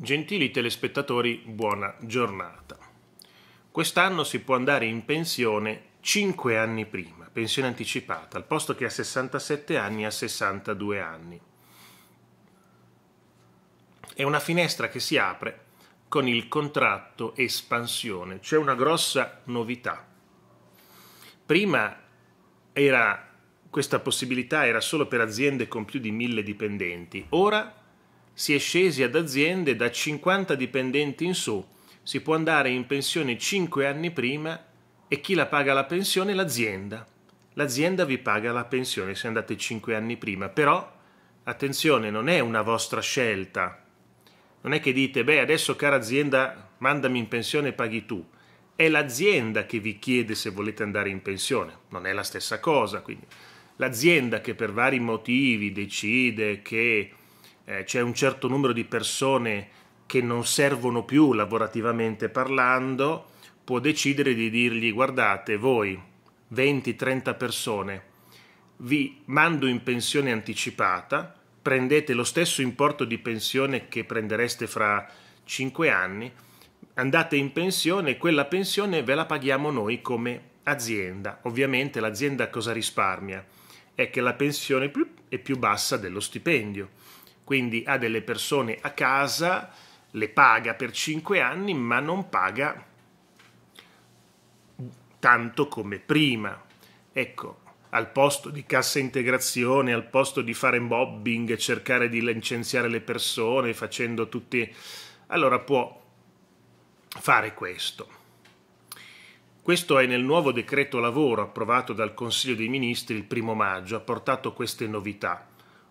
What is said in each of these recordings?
Gentili telespettatori, buona giornata. Quest'anno si può andare in pensione 5 anni prima, pensione anticipata, al posto che a 67 anni a 62 anni. È una finestra che si apre con il contratto espansione, c'è una grossa novità. Prima era, questa possibilità era solo per aziende con più di 1000 dipendenti, ora si è scesi ad aziende da 50 dipendenti in su, si può andare in pensione 5 anni prima e chi la paga la pensione? L'azienda. L'azienda vi paga la pensione se andate 5 anni prima, però attenzione, non è una vostra scelta. Non è che dite, beh, adesso cara azienda, mandami in pensione e paghi tu. È l'azienda che vi chiede se volete andare in pensione, non è la stessa cosa. Quindi l'azienda che per vari motivi decide che eh, c'è un certo numero di persone che non servono più lavorativamente parlando, può decidere di dirgli guardate voi 20-30 persone vi mando in pensione anticipata, prendete lo stesso importo di pensione che prendereste fra 5 anni, andate in pensione e quella pensione ve la paghiamo noi come azienda. Ovviamente l'azienda cosa risparmia? È che la pensione è più bassa dello stipendio quindi ha delle persone a casa, le paga per 5 anni, ma non paga tanto come prima. Ecco, al posto di cassa integrazione, al posto di fare mobbing, cercare di licenziare le persone facendo tutti... Allora può fare questo. Questo è nel nuovo decreto lavoro approvato dal Consiglio dei Ministri il primo maggio, ha portato queste novità.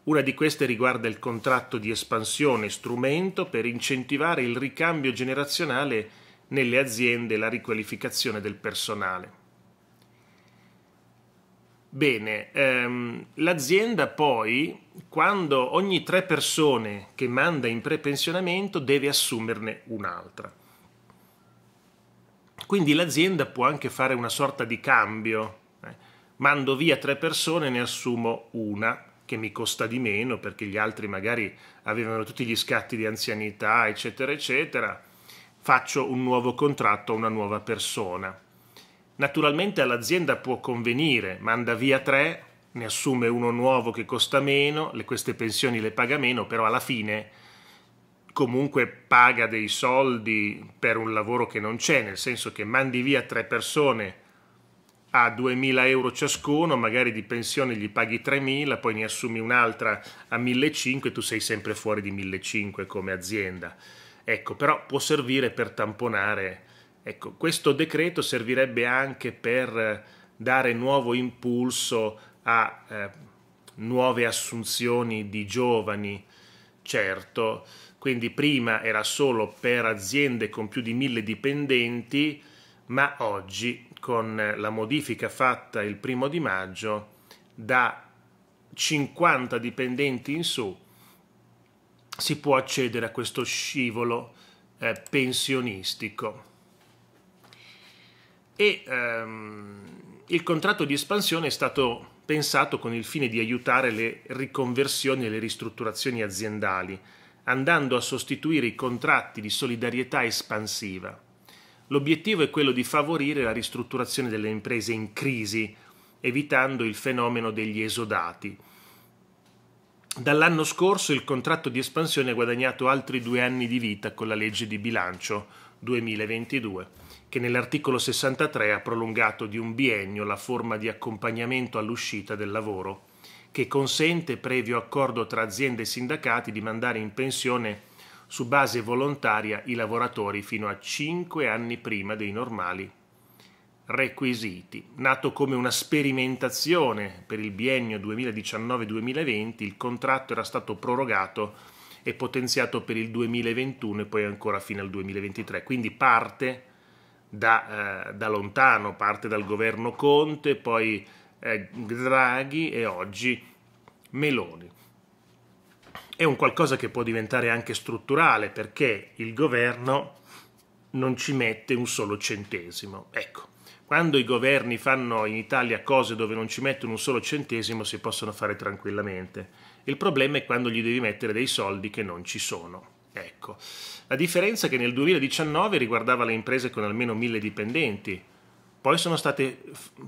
Una di queste riguarda il contratto di espansione, strumento per incentivare il ricambio generazionale nelle aziende e la riqualificazione del personale. Bene, ehm, l'azienda poi, quando ogni tre persone che manda in prepensionamento deve assumerne un'altra. Quindi l'azienda può anche fare una sorta di cambio. Eh? Mando via tre persone, ne assumo una che mi costa di meno perché gli altri magari avevano tutti gli scatti di anzianità, eccetera, eccetera, faccio un nuovo contratto a una nuova persona. Naturalmente all'azienda può convenire, manda via tre, ne assume uno nuovo che costa meno, le, queste pensioni le paga meno, però alla fine comunque paga dei soldi per un lavoro che non c'è, nel senso che mandi via tre persone a 2.000 euro ciascuno, magari di pensione gli paghi 3.000, poi ne assumi un'altra a 1.500 e tu sei sempre fuori di 1.500 come azienda. Ecco, però può servire per tamponare. Ecco, questo decreto servirebbe anche per dare nuovo impulso a eh, nuove assunzioni di giovani, certo. Quindi prima era solo per aziende con più di 1.000 dipendenti, ma oggi con la modifica fatta il primo di maggio da 50 dipendenti in su si può accedere a questo scivolo eh, pensionistico e ehm, il contratto di espansione è stato pensato con il fine di aiutare le riconversioni e le ristrutturazioni aziendali andando a sostituire i contratti di solidarietà espansiva L'obiettivo è quello di favorire la ristrutturazione delle imprese in crisi, evitando il fenomeno degli esodati. Dall'anno scorso il contratto di espansione ha guadagnato altri due anni di vita con la legge di bilancio 2022, che nell'articolo 63 ha prolungato di un biennio la forma di accompagnamento all'uscita del lavoro, che consente, previo accordo tra aziende e sindacati, di mandare in pensione su base volontaria i lavoratori fino a 5 anni prima dei normali requisiti. Nato come una sperimentazione per il biennio 2019-2020, il contratto era stato prorogato e potenziato per il 2021 e poi ancora fino al 2023, quindi parte da, eh, da lontano, parte dal governo Conte, poi eh, Draghi e oggi Meloni è un qualcosa che può diventare anche strutturale perché il governo non ci mette un solo centesimo. Ecco, quando i governi fanno in Italia cose dove non ci mettono un solo centesimo si possono fare tranquillamente. Il problema è quando gli devi mettere dei soldi che non ci sono. Ecco, la differenza è che nel 2019 riguardava le imprese con almeno mille dipendenti, poi, state,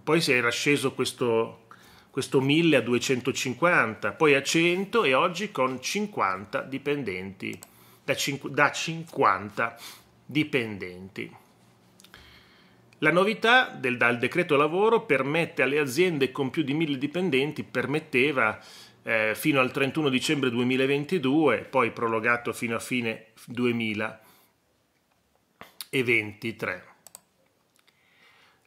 poi si era sceso questo, questo 1000 a 250, poi a 100 e oggi con 50 dipendenti, da, 50 dipendenti. La novità del, dal decreto lavoro permette alle aziende con più di 1000 dipendenti, permetteva eh, fino al 31 dicembre 2022, poi prorogato fino a fine 2023.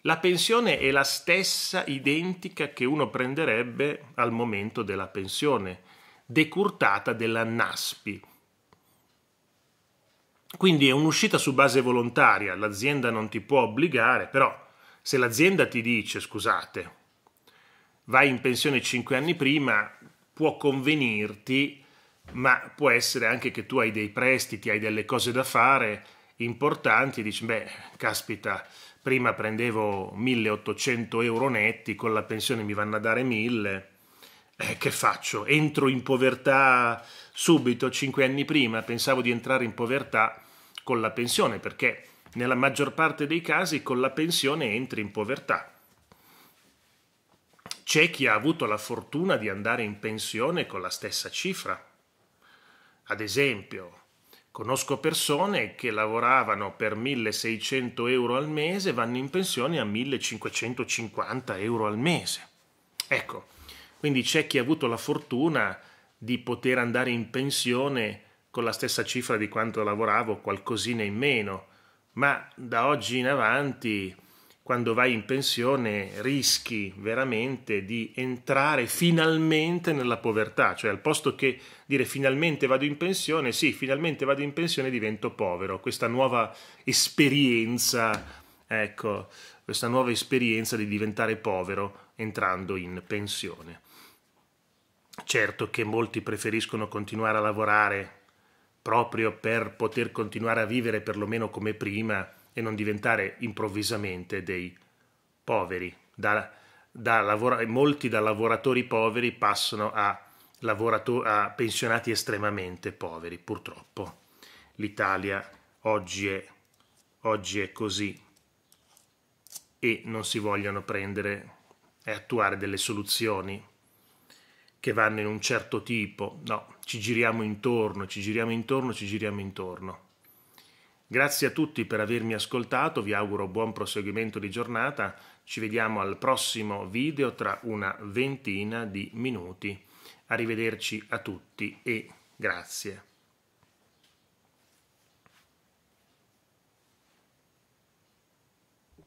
La pensione è la stessa identica che uno prenderebbe al momento della pensione, decurtata della NASPI. Quindi è un'uscita su base volontaria, l'azienda non ti può obbligare, però se l'azienda ti dice, scusate, vai in pensione 5 anni prima, può convenirti, ma può essere anche che tu hai dei prestiti, hai delle cose da fare importanti, dici, beh, caspita, prima prendevo 1800 euro netti, con la pensione mi vanno a dare 1000, eh, che faccio? Entro in povertà subito, 5 anni prima, pensavo di entrare in povertà con la pensione, perché nella maggior parte dei casi con la pensione entri in povertà. C'è chi ha avuto la fortuna di andare in pensione con la stessa cifra. Ad esempio, Conosco persone che lavoravano per 1600 euro al mese e vanno in pensione a 1550 euro al mese. Ecco, quindi c'è chi ha avuto la fortuna di poter andare in pensione con la stessa cifra di quanto lavoravo, qualcosina in meno, ma da oggi in avanti quando vai in pensione rischi veramente di entrare finalmente nella povertà, cioè al posto che dire finalmente vado in pensione, sì, finalmente vado in pensione e divento povero, questa nuova esperienza, ecco, questa nuova esperienza di diventare povero entrando in pensione. Certo che molti preferiscono continuare a lavorare proprio per poter continuare a vivere perlomeno come prima, e non diventare improvvisamente dei poveri. Da, da lavora- molti da lavoratori poveri passano a, lavorato- a pensionati estremamente poveri, purtroppo. L'Italia oggi è, oggi è così e non si vogliono prendere e attuare delle soluzioni che vanno in un certo tipo. No, ci giriamo intorno, ci giriamo intorno, ci giriamo intorno. Grazie a tutti per avermi ascoltato, vi auguro buon proseguimento di giornata, ci vediamo al prossimo video tra una ventina di minuti. Arrivederci a tutti e grazie.